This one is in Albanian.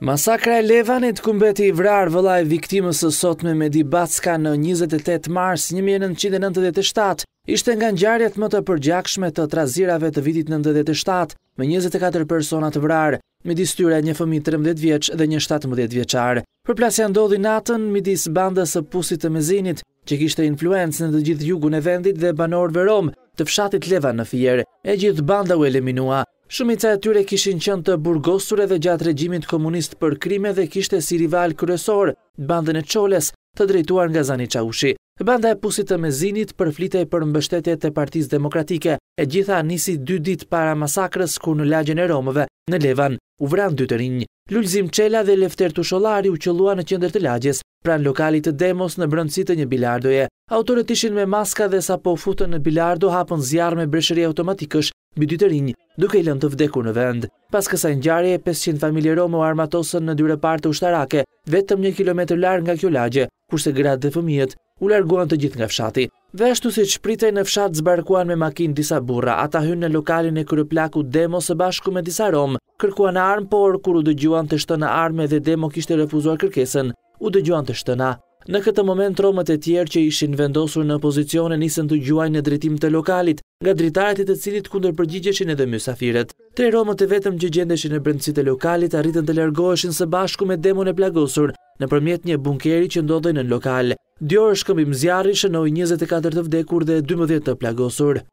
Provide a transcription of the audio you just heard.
Masakra e Levanit ku mbeti i vrar vëllai viktimës së sotme di Batska në 28 mars 1997 ishte nga ngjarjet më të përgjakshme të trazirave të vitit 97 me 24 persona të vrarë, midis tyre një fëmijë 13 vjeç dhe një 17 vjeçar. Përplasja ndodhi natën midis bandës së pusit të Mezinit, që kishte influencë në të gjithë jugun e vendit dhe banorëve Rom të fshatit Levan në Fjerë E gjithë banda u eliminua, Shumica e tyre kishin qënë të burgosur edhe gjatë regjimit komunist për krime dhe kishte si rival kërësor, bandën e qoles, të drejtuar nga Zani Qaushi. Banda e pusit të mezinit për flitej për mbështetjet e partiz demokratike, e gjitha nisi dy dit para masakrës kur në lagjen e Romëve, në Levan, u vran dy të rinjë. Lullzim Qela dhe Lefter Tusholari u qëllua në qëndër të lagjes, pran lokalit të demos në brëndësit të një bilardoje. Autorët ishin me maska dhe sa po futën në bilardo hapën zjarë me breshëri automatikësh bidy të rinjë, duke i lënë të vdekur në vend. Pas kësa gjarje, 500 familje romë o armatosën në dyre partë ushtarake, vetëm një kilometr larë nga kjo lagje, kurse gratë dhe fëmijët u larguan të gjithë nga fshati. Dhe ashtu si shpritej në fshat zbarkuan me makinë disa burra, ata hynë në lokalin e kryplaku demo së bashku me disa romë, kërkuan armë, por kur u dëgjuan të shtëna arme dhe demo kishte refuzuar kërkesën, u dëgjuan të shtëna. Në këtë moment, romët e tjerë që ishin vendosur në pozicione nisën të gjuaj në të lokalit, nga dritarët të cilit kunder përgjigjeshin edhe mjësafiret. Tre romët e vetëm që gjendeshin e brendësit e lokalit arritën të largoheshin së bashku me demon e plagosur në përmjet një bunkeri që ndodhej në lokal. Djorë shkëmbim zjarri shënoj 24 të vdekur dhe 12 të plagosur.